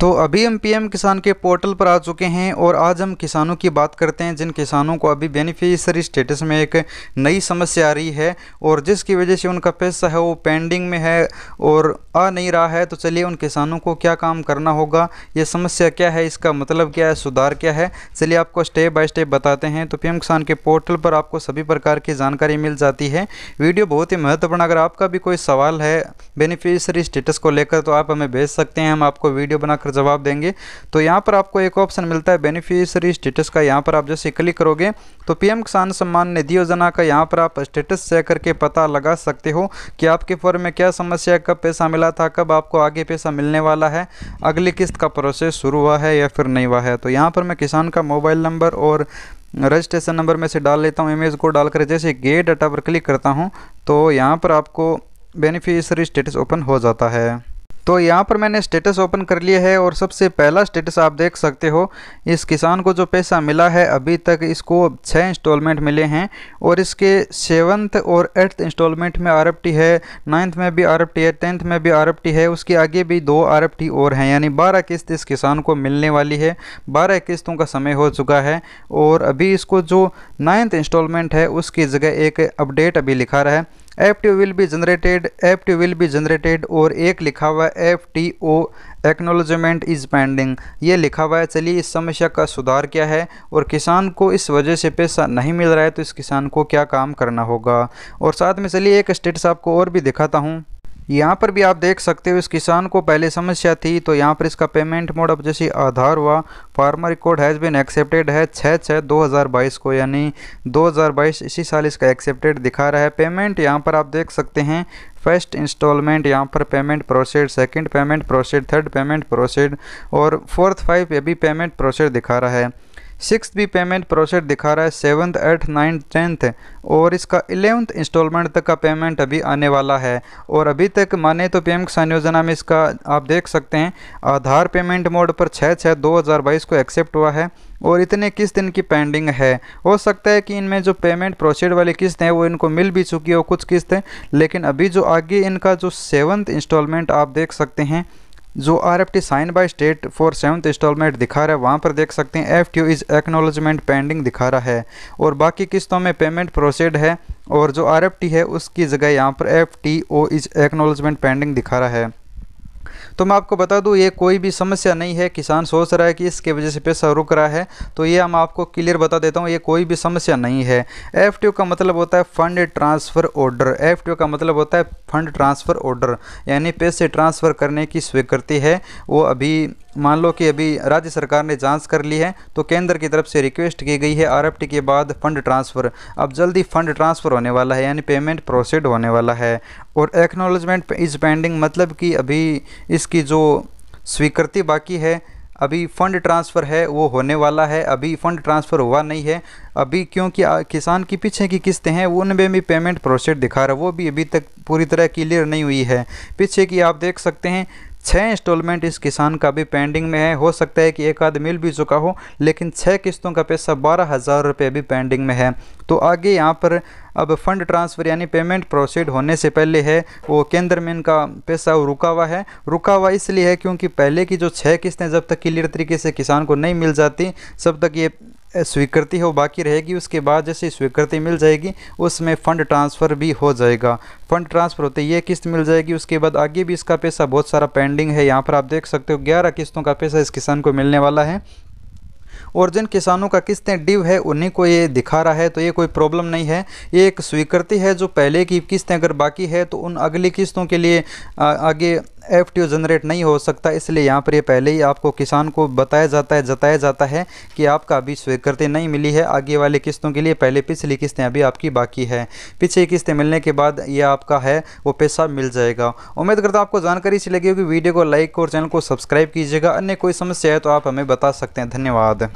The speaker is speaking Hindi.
तो अभी हम पीएम किसान के पोर्टल पर आ चुके हैं और आज हम किसानों की बात करते हैं जिन किसानों को अभी बेनिफिशरी स्टेटस में एक नई समस्या आ रही है और जिसकी वजह से उनका पैसा है वो पेंडिंग में है और आ नहीं रहा है तो चलिए उन किसानों को क्या काम करना होगा ये समस्या क्या है इसका मतलब क्या है सुधार क्या है चलिए आपको स्टेप बाय स्टेप बताते हैं तो पी किसान के पोर्टल पर आपको सभी प्रकार की जानकारी मिल जाती है वीडियो बहुत ही महत्वपूर्ण अगर आपका भी कोई सवाल है बेनिफिशरी स्टेटस को लेकर तो आप हमें भेज सकते हैं हम आपको वीडियो बनाकर जाकर जवाब देंगे तो यहाँ पर आपको एक ऑप्शन मिलता है बेनिफिशरी स्टेटस का यहाँ पर आप जैसे क्लिक करोगे तो पीएम किसान सम्मान निधि योजना का यहाँ पर आप स्टेटस चेक करके पता लगा सकते हो कि आपके फॉर्म में क्या समस्या कब पैसा मिला था कब आपको आगे पैसा मिलने वाला है अगली किस्त का प्रोसेस शुरू हुआ है या फिर नहीं हुआ है तो यहाँ पर मैं किसान का मोबाइल नंबर और रजिस्ट्रेशन नंबर में से डाल लेता हूँ इमेज को डालकर जैसे गे डाटा पर क्लिक करता हूँ तो यहाँ पर आपको बेनिफिशरी स्टेटस ओपन हो जाता है तो यहाँ पर मैंने स्टेटस ओपन कर लिया है और सबसे पहला स्टेटस आप देख सकते हो इस किसान को जो पैसा मिला है अभी तक इसको छः इंस्टॉलमेंट मिले हैं और इसके सेवन्थ और एट्थ इंस्टॉलमेंट में आर है नाइन्थ में भी आर है टेंथ में भी आर है उसके आगे भी दो आर और हैं यानी बारह किस्त इस किसान को मिलने वाली है बारह किस्तों का समय हो चुका है और अभी इसको जो नाइन्थ इंस्टॉलमेंट है उसकी जगह एक अपडेट अभी लिखा रहा है F T will be generated F T will be generated और एक लिखा हुआ है F T O acknowledgement is pending ये लिखा हुआ है चलिए इस समस्या का सुधार क्या है और किसान को इस वजह से पैसा नहीं मिल रहा है तो इस किसान को क्या काम करना होगा और साथ में चलिए एक स्टेटस आपको और भी दिखाता हूँ यहाँ पर भी आप देख सकते हो इस किसान को पहले समस्या थी तो यहाँ पर इसका पेमेंट मोड अब जैसे आधार हुआ farmer record has been accepted है छः छः बाईस को यानी 2022 इसी साल इसका एक्सेप्टेड दिखा रहा है पेमेंट यहाँ पर आप देख सकते हैं फर्स्ट इंस्टॉलमेंट यहाँ पर payment processed second payment processed third payment processed और फोर्थ फाइव ये भी पेमेंट प्रोसेड दिखा रहा है सिक्स भी पेमेंट प्रोसेस दिखा रहा है सेवन्थ एट्थ नाइन्थ टेंथ और इसका इलेवंथ इंस्टॉलमेंट तक का पेमेंट अभी आने वाला है और अभी तक माने तो पीएम किसान योजना में इसका आप देख सकते हैं आधार पेमेंट मोड पर छः छः दो हज़ार बाईस को एक्सेप्ट हुआ है और इतने किस दिन की पेंडिंग है हो सकता है कि इनमें जो पेमेंट प्रोसीड वाली किस्त है वो इनको मिल भी चुकी हो कुछ किस्त है लेकिन अभी जो आगे इनका जो सेवन्थ इंस्टॉलमेंट आप देख सकते हैं जो R F T sign by state for seventh installment दिखा रहा है वहाँ पर देख सकते हैं F T is acknowledgement pending दिखा रहा है और बाकी किस्तों में पेमेंट प्रोसेड है और जो आर एफ टी है उसकी जगह यहाँ पर F T O is acknowledgement pending दिखा रहा है तो मैं आपको बता दूं ये कोई भी समस्या नहीं है किसान सोच रहा है कि इसके वजह से पैसा रुक रहा है तो ये हम आपको क्लियर बता देता हूँ ये कोई भी समस्या नहीं है एफ का मतलब होता है फंड ट्रांसफ़र ऑर्डर एफ का मतलब होता है फंड ट्रांसफ़र ऑर्डर यानी पैसे ट्रांसफ़र करने की स्वीकृति है वो अभी मान लो कि अभी राज्य सरकार ने जांच कर ली है तो केंद्र की तरफ से रिक्वेस्ट की गई है आरएफटी के बाद फंड ट्रांसफ़र अब जल्दी फंड ट्रांसफ़र होने वाला है यानी पेमेंट प्रोसीड होने वाला है और एक्नोलॉजमेंट इज़ पेंडिंग मतलब कि अभी इसकी जो स्वीकृति बाकी है अभी फ़ंड ट्रांसफ़र है वो होने वाला है अभी फ़ंड ट्रांसफ़र हुआ नहीं है अभी क्योंकि किसान की पीछे की किस्तें हैं उनमें भी पेमेंट प्रोसेस दिखा रहा है वो भी अभी तक पूरी तरह क्लियर नहीं हुई है पीछे की आप देख सकते हैं छः इंस्टॉलमेंट इस किसान का भी पेंडिंग में है हो सकता है कि एक आध मिल भी चुका हो लेकिन छः किस्तों का पैसा बारह हज़ार रुपये भी पेंडिंग में है तो आगे यहाँ पर अब फंड ट्रांसफ़र यानी पेमेंट प्रोसीड होने से पहले है वो केंद्र में इनका पैसा रुका हुआ है रुका हुआ इसलिए है क्योंकि पहले की जो छः किस्तें जब तक क्लियर तरीके से किसान को नहीं मिल जाती जब तक ये स्वीकृति है वो बाकी रहेगी उसके बाद जैसे स्वीकृति मिल जाएगी उसमें फ़ंड ट्रांसफ़र भी हो जाएगा फ़ंड ट्रांसफ़र होते ये किस्त मिल जाएगी उसके बाद आगे भी इसका पैसा बहुत सारा पेंडिंग है यहाँ पर आप देख सकते हो ग्यारह किस्तों का पैसा इस किसान को मिलने वाला है और जिन किसानों का किस्तें ड्यू है उन्हीं को ये दिखा रहा है तो ये कोई प्रॉब्लम नहीं है ये एक स्वीकृति है जो पहले की किस्तें अगर बाकी है तो उन अगली किस्तों के लिए आ, आगे एफ टी ओ जनरेट नहीं हो सकता इसलिए यहाँ पर ये पहले ही आपको किसान को बताया जाता है जताया जाता है कि आपका अभी स्वीकृति नहीं मिली है आगे वाले किस्तों के लिए पहले पिछली किस्तें अभी आपकी बाकी है पिछली किस्तें मिलने के बाद ये आपका है वो पैसा मिल जाएगा उम्मीद करता हूँ आपको जानकारी इसी लगी होगी वीडियो को लाइक और चैनल को सब्सक्राइब कीजिएगा अन्य कोई समस्या है तो आप हमें बता सकते हैं धन्यवाद